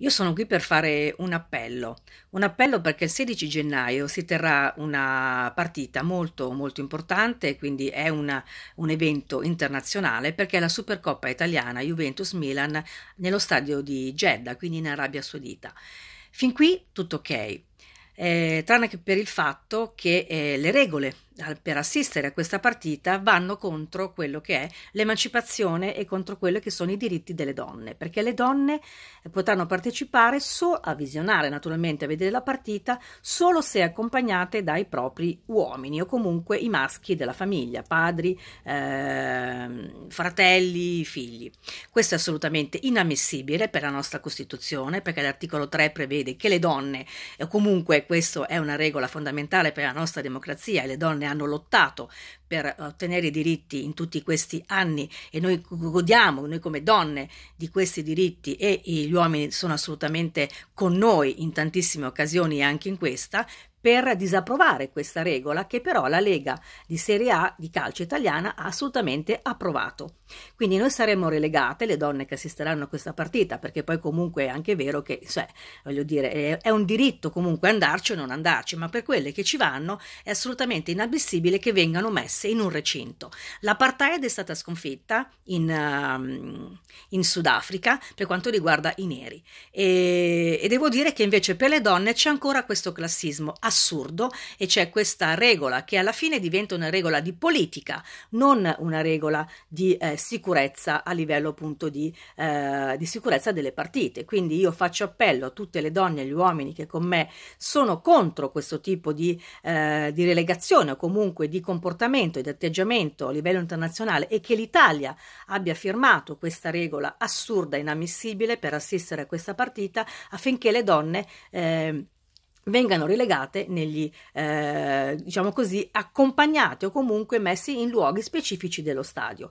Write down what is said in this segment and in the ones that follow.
Io sono qui per fare un appello, un appello perché il 16 gennaio si terrà una partita molto molto importante, quindi è una, un evento internazionale perché è la Supercoppa italiana Juventus-Milan nello stadio di Jeddah, quindi in Arabia Saudita. Fin qui tutto ok, eh, tranne che per il fatto che eh, le regole per assistere a questa partita vanno contro quello che è l'emancipazione e contro quelli che sono i diritti delle donne, perché le donne potranno partecipare solo a visionare, naturalmente a vedere la partita, solo se accompagnate dai propri uomini o comunque i maschi della famiglia, padri, eh, fratelli, figli. Questo è assolutamente inammissibile per la nostra Costituzione, perché l'articolo 3 prevede che le donne, o comunque questa è una regola fondamentale per la nostra democrazia, e le donne hanno lottato per eh, ottenere i diritti in tutti questi anni e noi godiamo, noi come donne, di questi diritti e gli uomini sono assolutamente con noi in tantissime occasioni anche in questa, per disapprovare questa regola che però la Lega di Serie A di calcio italiana ha assolutamente approvato. Quindi noi saremmo relegate, le donne che assisteranno a questa partita, perché poi comunque è anche vero che, cioè, voglio dire, è un diritto comunque andarci o non andarci, ma per quelle che ci vanno è assolutamente inammissibile che vengano messe in un recinto. L'apartheid è stata sconfitta in, um, in Sudafrica per quanto riguarda i neri e, e devo dire che invece per le donne c'è ancora questo classismo assurdo e c'è questa regola che alla fine diventa una regola di politica, non una regola di eh, sicurezza a livello appunto di, eh, di sicurezza delle partite. Quindi io faccio appello a tutte le donne e gli uomini che con me sono contro questo tipo di, eh, di relegazione o comunque di comportamento e di atteggiamento a livello internazionale e che l'Italia abbia firmato questa regola assurda e inammissibile per assistere a questa partita affinché le donne eh, vengano relegate negli, eh, diciamo così, accompagnate o comunque messe in luoghi specifici dello stadio.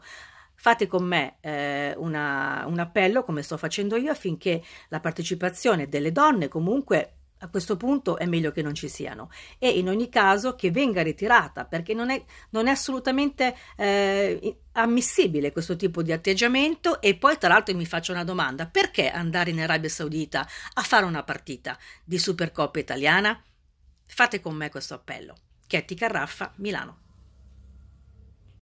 Fate con me eh, una, un appello, come sto facendo io, affinché la partecipazione delle donne comunque a questo punto è meglio che non ci siano e in ogni caso che venga ritirata perché non è, non è assolutamente eh, ammissibile questo tipo di atteggiamento e poi tra l'altro mi faccio una domanda perché andare in Arabia Saudita a fare una partita di Supercoppa italiana? Fate con me questo appello. Chetti Carraffa, Milano.